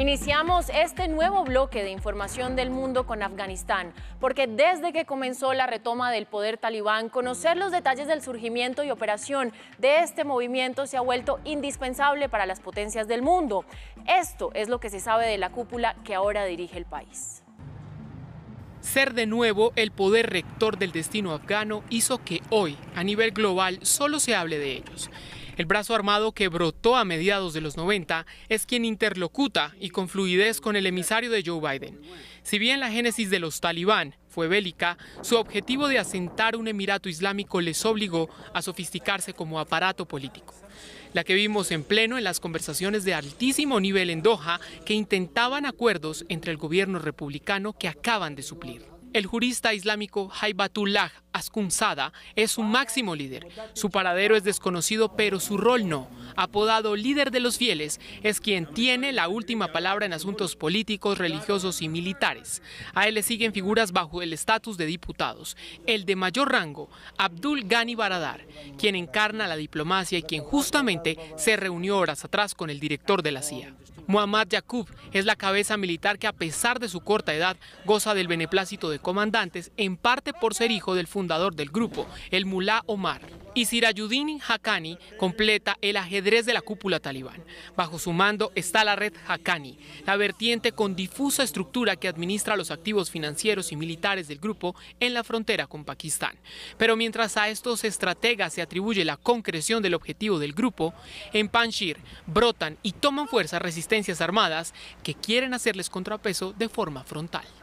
Iniciamos este nuevo bloque de información del mundo con Afganistán, porque desde que comenzó la retoma del poder talibán, conocer los detalles del surgimiento y operación de este movimiento se ha vuelto indispensable para las potencias del mundo. Esto es lo que se sabe de la cúpula que ahora dirige el país. Ser de nuevo el poder rector del destino afgano hizo que hoy, a nivel global, solo se hable de ellos. El brazo armado que brotó a mediados de los 90 es quien interlocuta y con fluidez con el emisario de Joe Biden. Si bien la génesis de los talibán fue bélica, su objetivo de asentar un emirato islámico les obligó a sofisticarse como aparato político. La que vimos en pleno en las conversaciones de altísimo nivel en Doha que intentaban acuerdos entre el gobierno republicano que acaban de suplir. El jurista islámico Haibatullah Askunzada es su máximo líder. Su paradero es desconocido, pero su rol no. Apodado líder de los fieles, es quien tiene la última palabra en asuntos políticos, religiosos y militares. A él le siguen figuras bajo el estatus de diputados. El de mayor rango, Abdul Ghani Baradar, quien encarna la diplomacia y quien justamente se reunió horas atrás con el director de la CIA. Muhammad Yaqub es la cabeza militar que a pesar de su corta edad goza del beneplácito de comandantes, en parte por ser hijo del fundador del grupo, el mulá Omar y Sirayuddin Haqqani completa el ajedrez de la cúpula talibán. Bajo su mando está la red Haqqani, la vertiente con difusa estructura que administra los activos financieros y militares del grupo en la frontera con Pakistán. Pero mientras a estos estrategas se atribuye la concreción del objetivo del grupo, en Panjshir brotan y toman fuerza resistencias armadas que quieren hacerles contrapeso de forma frontal.